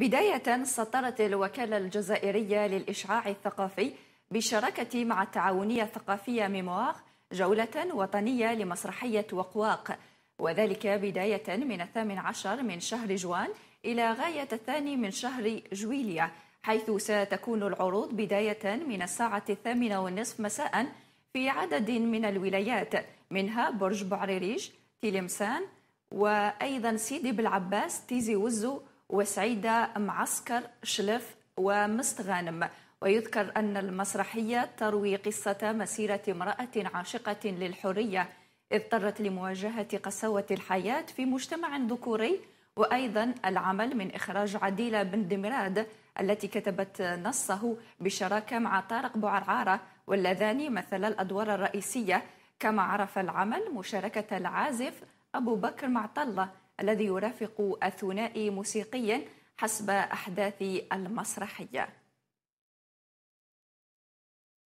بداية سطرت الوكالة الجزائرية للإشعاع الثقافي بشراكة مع التعاونية الثقافية ميموار جولة وطنية لمسرحية وقواق وذلك بداية من الثامن عشر من شهر جوان إلى غاية الثاني من شهر جويلية حيث ستكون العروض بداية من الساعة الثامنة والنصف مساء في عدد من الولايات منها برج بعريريج تيلمسان وأيضا سيدي بالعباس تيزي وزو وسعيدة معسكر شلف ومست غانم ويذكر أن المسرحية تروي قصة مسيرة امرأة عاشقة للحرية اضطرت لمواجهة قساوة الحياة في مجتمع ذكوري وأيضا العمل من إخراج عديلة بن دمراد التي كتبت نصه بشراكة مع طارق بوعرعارة واللذان مثلا الأدوار الرئيسية كما عرف العمل مشاركة العازف أبو بكر معطلة الذي يرافق الثنائي موسيقيا حسب أحداث المسرحية